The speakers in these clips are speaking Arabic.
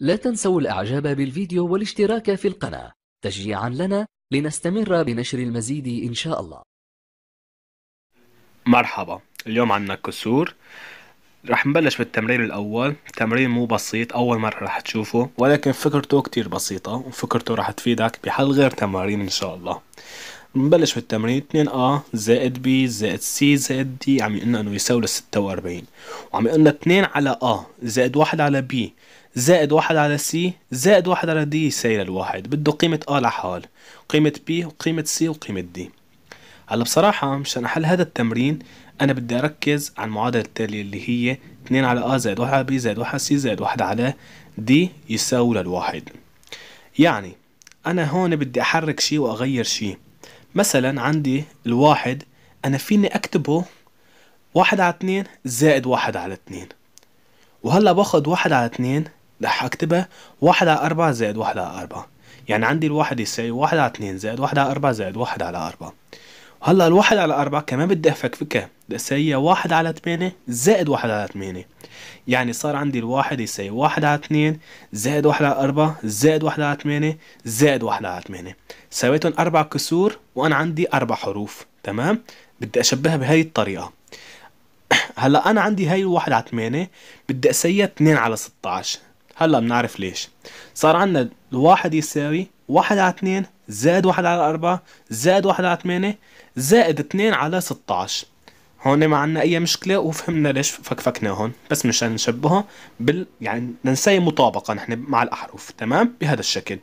لا تنسوا الإعجاب بالفيديو والاشتراك في القناة تشجيعا لنا لنستمر بنشر المزيد إن شاء الله مرحبا اليوم عنا كسور رح نبلش بالتمرين الأول تمرين مو بسيط أول مرة رح تشوفه ولكن فكرته كتير بسيطة وفكرته رح تفيدك بحل غير تمارين إن شاء الله بنبلش بالتمرين 2 A زائد B زائد C زائد D عم يقلنا انه يساوي لل 46 وعم يقلنا 2 على A زائد 1 على B زائد 1 على C زائد 1 على D يساوي لل 1 بده قيمة A لحال قيمة B وقيمة C وقيمة D هلا بصراحة مشان احل هذا التمرين انا بدي اركز على المعادلة التالية اللي هي 2 على A زائد 1 على B زائد 1 على C زائد 1 على D يساوي لل 1 يعني انا هون بدي احرك شيء واغير شيء مثلا عندي الواحد أنا فيني أكتبه واحد على اتنين زائد واحد على اتنين وهلا باخد واحد على اتنين رح اكتبها واحد على أربعة زائد واحد على أربعة يعني عندي الواحد يساوي واحد على اتنين زائد واحد على أربعة زائد واحد على أربعة هلا الواحد على أربعة كمان بدي أفكفكها يساوي واحد على تمانية زائد واحد على تمانية يعني صار عندي الواحد يساوي واحد على اثنين زائد واحد على أربعة زائد واحد على تمانية زائد واحد على تمانية سويتهم أربع كسور وأنا عندي أربع حروف تمام بدي أشبهها بهاي الطريقة هلا أنا عندي هاي الواحد على تمانية بدي أسويها اتنين على ستة عشر هلا بنعرف ليش صار عندنا الواحد يساوي واحد على اثنين زائد واحد على أربعة زائد واحد على ثمانية زائد اثنين على ستاعش هون ما عنا أي مشكلة وفهمنا ليش فكفكنا هون بس مشان نشبهها بال يعني نسوي مطابقة نحن مع الأحرف تمام بهذا الشكل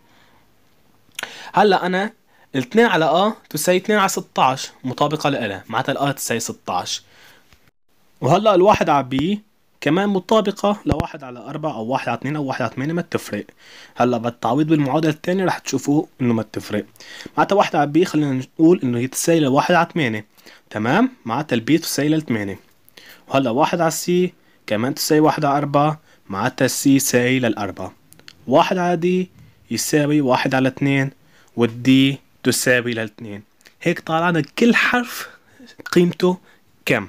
هلا أنا الاثنين على أ تساوي اثنين على 16 مطابقة لها معناتها الأ تساوي 16 وهلا الواحد على بي كمان مطابقة لواحد على أربعة أو واحد على اتنين أو واحد على تمانية ما تفرق هلا بالتعويض بالمعادلة التانية رح تشوفوا إنه ما تفرق معناتها واحد على بي خلينا نقول إنه هي تساوي لواحد على تمانية تمام معناتها البي تساوي للتمانية وهلا واحد على سي كمان تساوي واحد على أربعة معناتها السي يساوي للأربعة واحد على دي يساوي واحد على اتنين والدي تساوي للاتنين هيك طلعنا كل حرف قيمته كم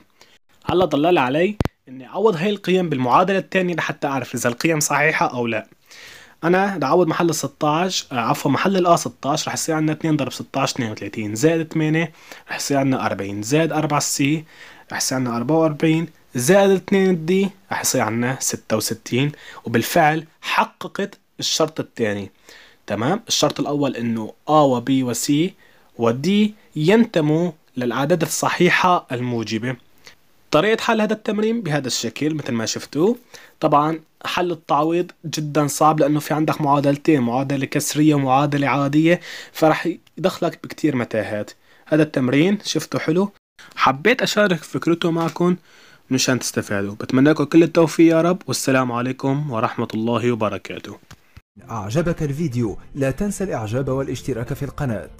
هلا ضلال علي اني اعوض هاي القيم بالمعادله الثانيه لحتى اعرف اذا القيم صحيحه او لا انا بدي اعوض محل ال 16 آه، عفوا محل ال 16 رح يصير عندنا 2 ضرب 16 32 زائد 8 رح يصير عندنا 40 زائد 4 سي رح يصير عندنا 44 زائد 2 دي رح يصير عندنا 66 وبالفعل حققت الشرط الثاني تمام الشرط الاول انه A و B و C و D ينتموا للأعداد الصحيحة الموجبة طريقة حل هذا التمرين بهذا الشكل مثل ما شفتوا طبعا حل التعويض جدا صعب لأنه في عندك معادلتين معادلة كسرية ومعادلة عادية فرح يدخلك بكتير متاهات هذا التمرين شفته حلو حبيت أشارك فكرته معكم مشان تستفادوا بتمنى لكم كل التوفيق يا رب والسلام عليكم ورحمة الله وبركاته أعجبك الفيديو لا تنسى الإعجاب والاشتراك في القناة